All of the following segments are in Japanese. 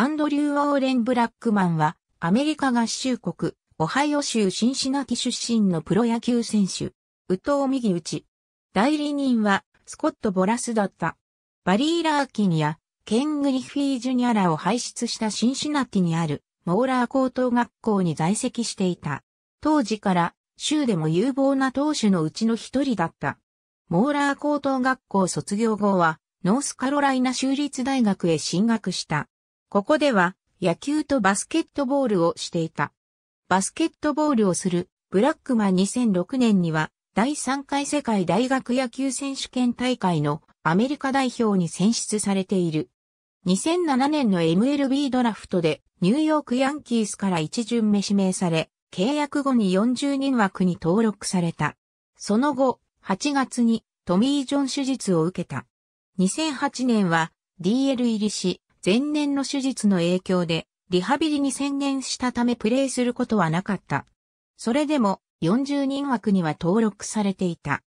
アンドリュー・オーレン・ブラックマンは、アメリカ合衆国、オハイオ州シンシナティ出身のプロ野球選手、ウトウ・ミギウチ。代理人は、スコット・ボラスだった。バリー・ラーキンや、ケン・グリフィー・ジュニアらを輩出したシンシナティにある、モーラー高等学校に在籍していた。当時から、州でも有望な投手のうちの一人だった。モーラー高等学校卒業後は、ノースカロライナ州立大学へ進学した。ここでは野球とバスケットボールをしていた。バスケットボールをするブラックマン2006年には第3回世界大学野球選手権大会のアメリカ代表に選出されている。2007年の MLB ドラフトでニューヨークヤンキースから一巡目指名され、契約後に40人枠に登録された。その後、8月にトミー・ジョン手術を受けた。2008年は DL 入りし、前年の手術の影響で、リハビリに専念したためプレーすることはなかった。それでも、40人枠には登録されていた。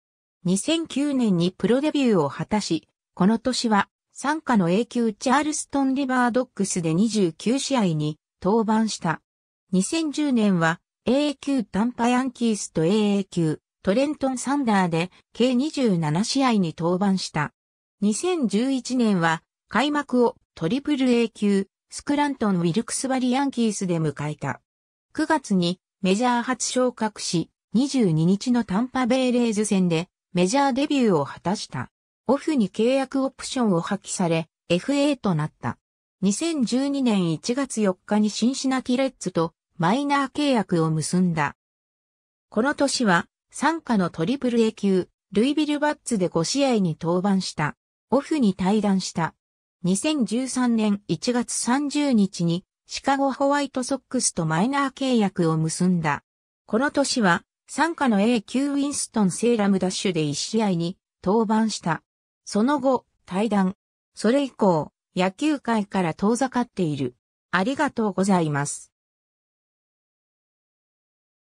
2009年にプロデビューを果たし、この年は、参加の A 級チャールストンリバードックスで29試合に登板した。2010年は A 級タンパヤンキースと AA 級トレントンサンダーで計27試合に登板した。2011年は開幕をトリプル A 級、スクラントン・ウィルクスバリ・ヤンキースで迎えた。9月にメジャー初昇格し、22日のタンパベイレーズ戦でメジャーデビューを果たした。オフに契約オプションを破棄され、FA となった。2012年1月4日にシンシナティレッツとマイナー契約を結んだ。この年は、参加のトリプル A 級、ルイビルバッツで5試合に登板した。オフに退団した。2013年1月30日にシカゴホワイトソックスとマイナー契約を結んだ。この年は、参加の A 級ウィンストン・セーラムダッシュで1試合に登板した。その後、対談。それ以降、野球界から遠ざかっている。ありがとうございます。